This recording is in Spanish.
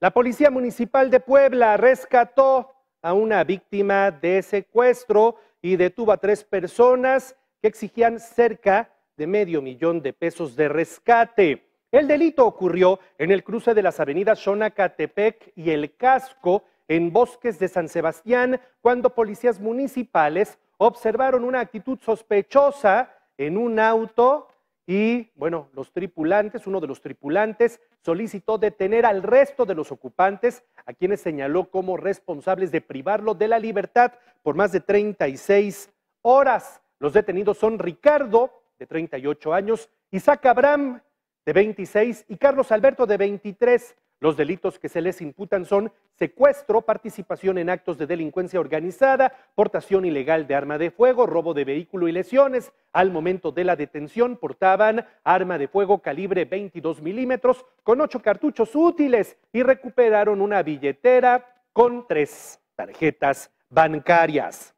La Policía Municipal de Puebla rescató a una víctima de secuestro y detuvo a tres personas que exigían cerca de medio millón de pesos de rescate. El delito ocurrió en el cruce de las avenidas Xonacatepec y El Casco, en bosques de San Sebastián, cuando policías municipales observaron una actitud sospechosa en un auto y, bueno, los tripulantes, uno de los tripulantes solicitó detener al resto de los ocupantes, a quienes señaló como responsables de privarlo de la libertad por más de 36 horas. Los detenidos son Ricardo, de 38 años, Isaac Abraham, de 26, y Carlos Alberto, de 23 los delitos que se les imputan son secuestro, participación en actos de delincuencia organizada, portación ilegal de arma de fuego, robo de vehículo y lesiones. Al momento de la detención portaban arma de fuego calibre 22 milímetros con ocho cartuchos útiles y recuperaron una billetera con tres tarjetas bancarias.